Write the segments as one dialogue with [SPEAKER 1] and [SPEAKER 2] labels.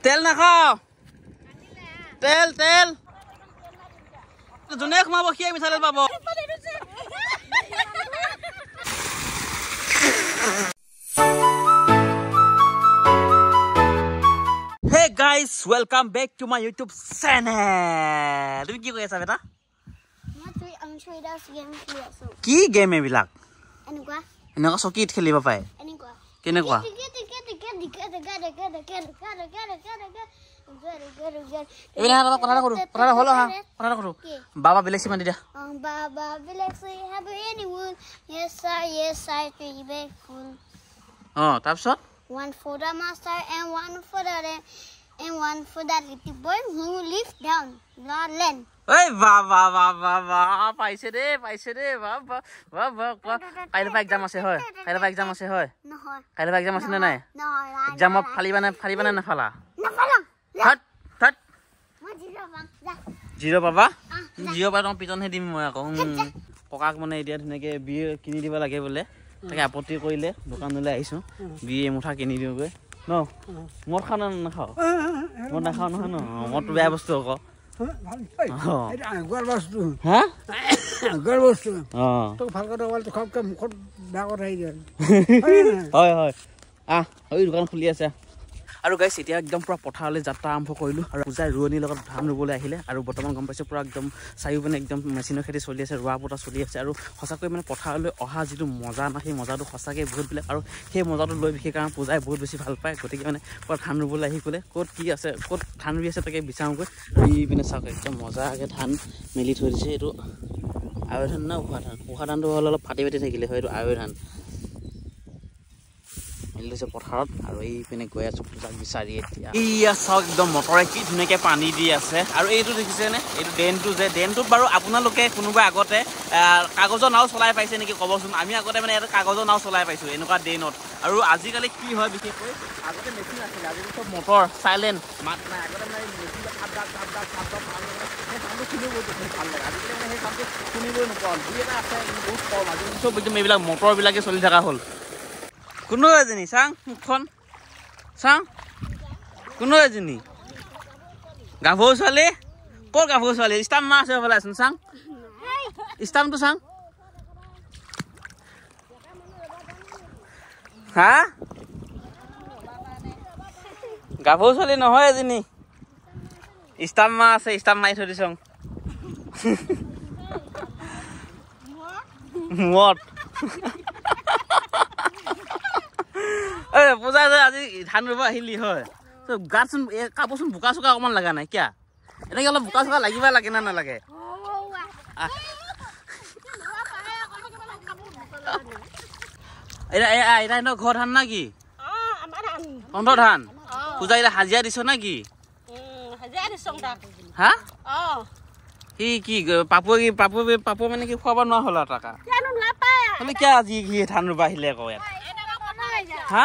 [SPEAKER 1] เตลนะข้าเตลเตลจุนเอกมาบอกเฮียมิซาเลสบาบอไอส์วอลคัมแบ็กทูมายูทูบชาแนลทุกคนก็ยังสบายนะคีเกมเองบิลักอันนี้กว่าอันนี้ก็สกีตเขลีบ้าไปอันนี้กว่าคีนักว่า বাবা বিলেক্সি মানি দিয়া অ তাৰপিছত and one for the little boy who lives down the land. Hey, wah wah wah wah wah! Paise de, paise de, wah wah wah wah wah! Kailo pa exam ase hoy? Kailo pa exam ase hoy? No. Kailo pa exam ase na nae? No. Exam of phali banana, phali banana na phala. Na phala. Hot, hot. Mo zero ba? Zero ba ba? Zero ba tong piton he dim mo ako. Kokak mo na idea na kaya bi kini di ba lagay bolle? Taka apoti ko ile, dukan nila isu. Bi mo tha kini di ko. ন মদ খাওঁ নে নাখাও মদ নাখাওঁ নহয় ন মদটো বেয়া বস্তু আকৌ হয় হয় আহ দোকান খুলি আছে আৰু গাইছ এতিয়া একদম পুৰা পথাৰলৈ যাত্ৰা আৰম্ভ কৰিলোঁ আৰু পূজাই ৰোৱনীৰ লগত ধান ৰুবলৈ আহিলে আৰু বৰ্তমান গম পাইছোঁ পূৰা একদম চাৰিও চাৰিওপিনে একদম মেচিনৰ খেতি চলি আছে ৰোৱা পতা চলি আছে আৰু সঁচাকৈ মানে পথাৰলৈ অহা যিটো মজা নাই সেই মজাটো সঁচাকৈ বহুত বেলেগ আৰু সেই মজাটো লৈ বিশেষ কাৰণে পূজাই বহুত বেছি ভাল পায় গতিকে মানে পূৰা ধান ৰুবলৈ আহি ক'লে ক'ত কি আছে ক'ত ধান ৰুই আছে তাকে বিচাৰোঁগৈ ৰুই পিনে চাওক একদম মজাকৈ ধান মেলি থৈ দিছে এইটো আয়ুৰ ধান না উশা ধান উশা ধানটো হ'ল অলপ ফাটি ফাটি থাকিলে হয় এইটো আয়ুৰ ধান মেলি লৈছে পথাৰত আৰু এইপিনে গৈ আছো পূজাক বিচাৰি এতিয়া এইয়া চাওক একদম মটৰে কি ধুনীয়াকে পানী দি আছে আৰু এইটো দেখিছেনে এইটো ডেনটো যে ডেনটোত বাৰু আপোনালোকে কোনোবাই আগতে কাগজৰ নাও চলাই পাইছে নেকি ক'বচোন আমি আগতে মানে ইয়াতে কাগজৰ নাও চলাই পাইছো এনেকুৱা ডেনত আৰু আজিকালি কি হয় বিশেষকৈ আগতে মেচিন আছিলে আজিকালি চব মটৰ চাইলেণ্ট মাত নাই আগতে মানে মেচিন এইবিলাক মটৰবিলাকে চলি থকা হ'ল কোনো এজনী চাং মুখখন চাং কোনো এজনী গাভৰু ছোৱালী ক'ত গাভৰু ছোৱালী ষ্টাম্প মাছ পেলাইচোন চাং ষ্টাম্পটো চাং হা গাভৰু ছোৱালী নহয় এজনী ষ্টাম্প মা আছে ষ্টাম্প মাৰি থৈ দিছ মূৰত ঐ পূজা যে আজি ধান ৰুব আহিলি হয় গাঁতচোন এই কাপোৰচোন বোকা চোকা অকণমান লগা নাই কিয়া এনেকৈ অলপ বোকা চোকা লাগিব লাগে না নালাগে ঘৰ ধান না কি কণ্ঠ ধান পূজা এতিয়া হাজিৰা দিছ না কি হা সি কি পাপু কি পাপু পাপু মানে কি খোৱাব নোৱাৰা হ'ল আৰু তাকা কিয় আজি ধান ৰুব আহিলে আকৌ ইয়াত হা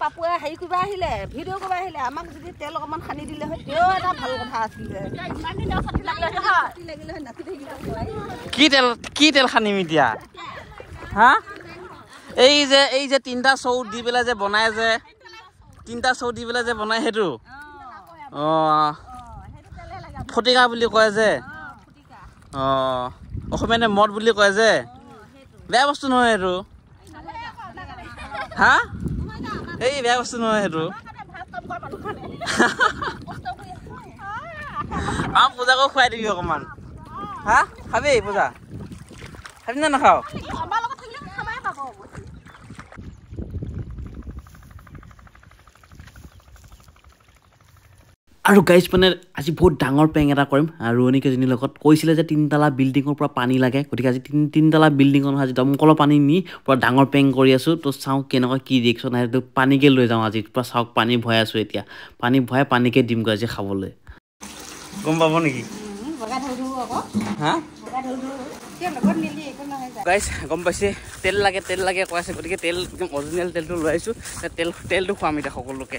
[SPEAKER 1] পাপুৱে হেৰি কৰিব আহিলে ভিডিঅ' কৰিব আহিলে আমাক যদি তেল অকণমান
[SPEAKER 2] সানি দিলে হয় তেওঁ এটা ভাল কথা আছিলে
[SPEAKER 1] কি তেল কি তেল সানিম এতিয়া হা এই যে এই যে তিনিটা চৌ দি পেলাই যে বনাই যে তিনিটা চৌ দি পেলাই যে বনাই সেইটো অঁ ফটিকা বুলি কয় যে অঁ অসমীয়া মদ বুলি কয় যে বেয়া বস্তু নহয় সেইটো হা এই বেয়া বস্তু নহয় সেইটো আম পূজাকো খুৱাই দিবি অকণমান হা খাবি পূজা খাবি নে নাখাওঁ আৰু গাইজ মানে আজি বহুত ডাঙৰ পেং এটা কৰিম আৰু ৰোণিকেজনীৰ লগত কৈছিলে যে তিনিতলা বিল্ডিঙৰ পৰা পানী লাগে গতিকে আজি তিনি তিনিতলা বিল্ডিঙত আজি দমকলৰ পানী নি পূৰা ডাঙৰ পেং কৰি আছোঁ তো চাওঁ কেনেকুৱা কি ৰিয়েকশ্যন আহে তো পানীকে লৈ যাওঁ আজি পূৰা চাওক পানী ভৰাই আছোঁ এতিয়া পানী ভৰাই পানীকে দিমগৈ আজি খাবলৈ গম পাব নেকি গাইজ গম পাইছে তেল লাগে তেল লাগে কৈ আছে গতিকে তেল একদম অৰিজিনেল তেলটো লৈ আহিছোঁ তেল তেলটো খুৱাম এতিয়া সকলোকে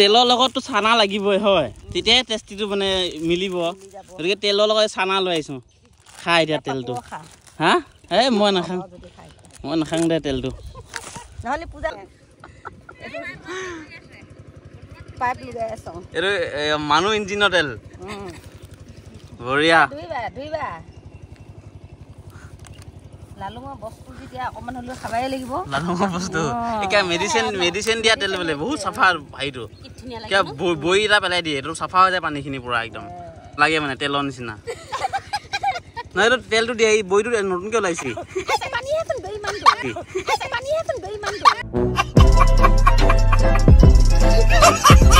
[SPEAKER 1] তেলৰ লগততো চানা লাগিবই হয় তেতিয়াই টেষ্টিটো মানে মিলিব গতিকে তেলৰ লগত চানা লৈ আহিছোঁ খাই এতিয়া তেলটো হা এই মই নাখাওঁ মই নাখাওঁ দে তেলটো মানুহ ইঞ্জিনৰ তেল বঢ়িয়া বহুত চাফা হেৰিটো এতিয়া বৈ এটা পেলাই দিয়ে সেইটো চাফা হৈ যায় পানীখিনি পূৰা একদম লাগে মানে তেলৰ নিচিনা নহয় এইটো তেলটো দিয়ে বৈটো নতুনকৈ ওলাইছে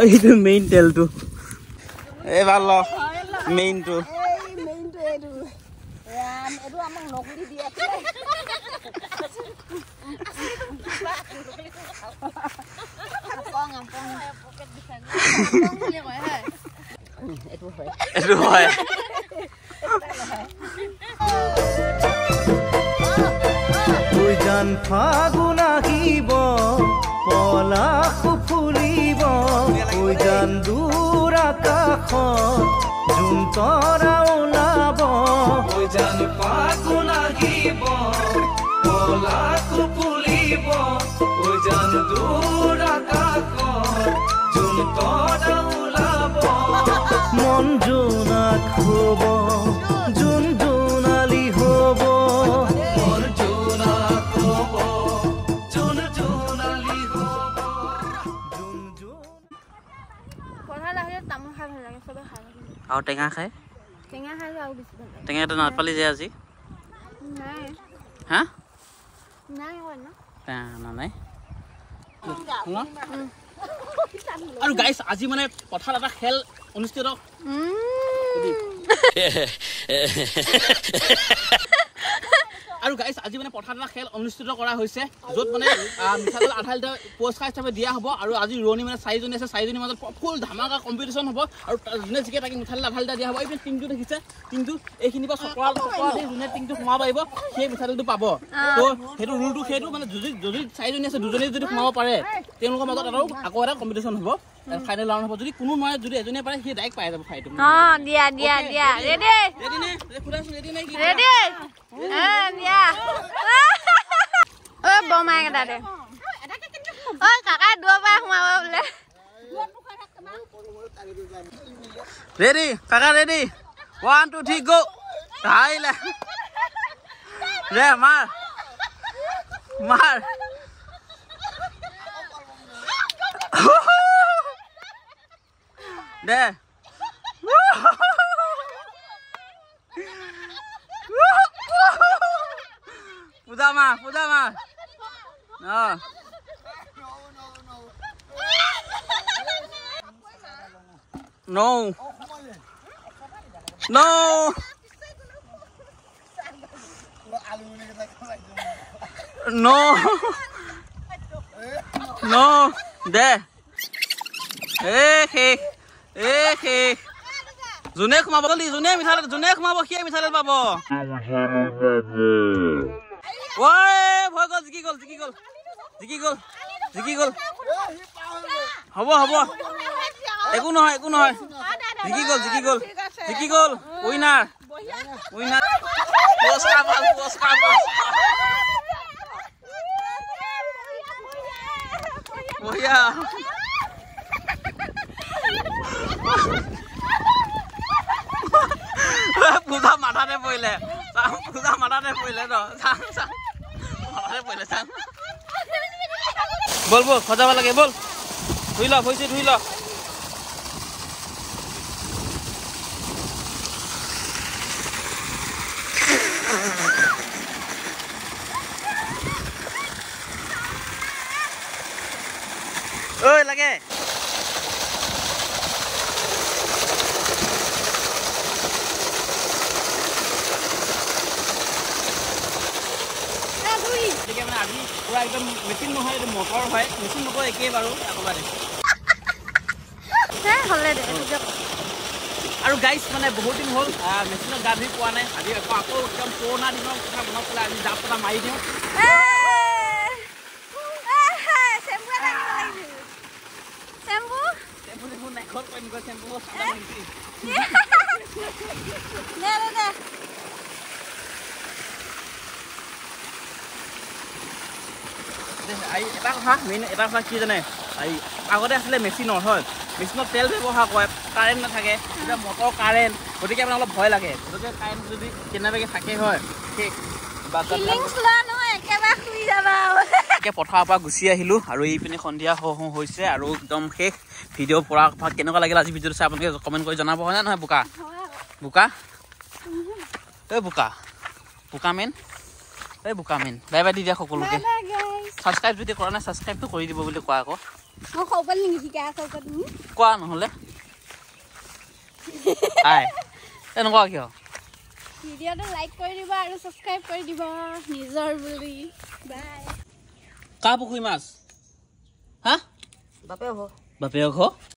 [SPEAKER 1] এইটো মেইন তেলটো এই ভাল মেইনটো
[SPEAKER 2] ফাগুন আহিব পলা খুব যান দূর আকাশ যোন তরা ওলাব যান পাকু লাগিব আৰু টেঙা খায় টেঙাটো নাপালি যে আজি আৰু গাইছ
[SPEAKER 1] আজি মানে পথাৰত এটা খেল অনুষ্ঠিত আৰু গাইছ আজি মানে পথাৰ খেল অনুষ্ঠিত কৰা হৈছে য'ত মানে মিঠাতেল আধাৰিত পুৰস্কাৰ হিচাপে দিয়া হ'ব আৰু আজি ৰোৱনী মানে চাৰিজনী আছে চাৰিজনীৰ মাজত ফুল ধামাকা কম্পিটিশ্যন হ'ব আৰু যোনে জিকে তাকে মিঠাতেল আধাৰিত দিয়া হ'ব এইপিনে টিংটো দেখিছে টিংটো এইখিনিৰ পৰা চকৰাল চকৰাল যোনে টিংটো সোমাব পাৰিব সেই মিঠাতেলটো পাব ত' সেইটো ৰুলটো সেইটো মানে যদি যদি চাৰিজনী আছে দুজনী যদি সোমাব পাৰে তেওঁলোকৰ মাজত আৰু আকৌ এটা কম্পিটিশ্যন হ'ব খাইটো লাউন হ'ব যদি কোনো নোৱাৰে যদি এজনীয়ে পাৰে সি ডাইৰেক্ট পাই যাব খাইটো né? Fudama, fudama. não Não. Não. Não. Não. There. Hey, hey. যোনে সোমাব দি যোনে মিঠাই যোনে সোমাব সিয়ে মিঠাই পাব হব হব একো নহয় একো নহয় জিকি গল জিকি গল জিকি গল উইনাৰ উইনাৰ পূজা মাথাতে পৰিলে পূজা মাথাতে পৰিলে ন চাং চাং পৰিলে বল বল সজাব লাগে বল ধুই ল ভৰিছে ধুই ল লাগে আজি পুরা একদম মেশিন নহয় এটা মটর হয় মেশিন নকয় একে বারো আকবা দে হলে দে আর গাইস মানে বহুত দিন হল মেশিনের গা ধুই পোৱা নাই আজি আকৌ আকৌ একদম পুরোনা দিনের কথা মনত পেলায় আমি জাপ পটা মারি দিও শ্যাম্পু শ্যাম্পু দেখো নাই ঘর কইন গো শ্যাম্পু দে দে এটা কথা মেইন এটা কথা কি জানে এই আগতে আছিলে মেচিনৰ হয় মেচিনত তেল ব্যৱহাৰ কৰে কাৰেণ্ট নাথাকে এতিয়া মটৰ কাৰেণ্ট গতিকে মানে অলপ ভয় লাগে গতিকে কাৰেণ্ট যদি কেনেবাকৈ থাকে হয় ঠিক পথাৰৰ পৰা গুচি আহিলোঁ আৰু এইপিনে সন্ধিয়া হ হওঁ হৈছে আৰু একদম শেষ ভিডিঅ' পৰা ভাগ কেনেকুৱা লাগিলে আজি ভিডিঅ'টো চাই আপোনালোকে কমেণ্ট কৰি জনাব হয়নে নহয় বোকা বোকা এই বোকা বোকা মেইন এই বোকা মেন বাই বাই দি দিয়া সকলোকে সাবস্ক্ৰাইব যদি কৰা নাই সাবস্ক্ৰাইবটো কৰি দিব বুলি কোৱা আকৌ
[SPEAKER 2] মই কবল নেকি শিকাই আছো তুমি
[SPEAKER 1] কোৱা নহ'লে আই এনেকুৱা কিয়
[SPEAKER 2] ভিডিঅ'টো লাইক কৰি দিব আৰু
[SPEAKER 1] সাবস্ক্ৰাইব কৰি দিব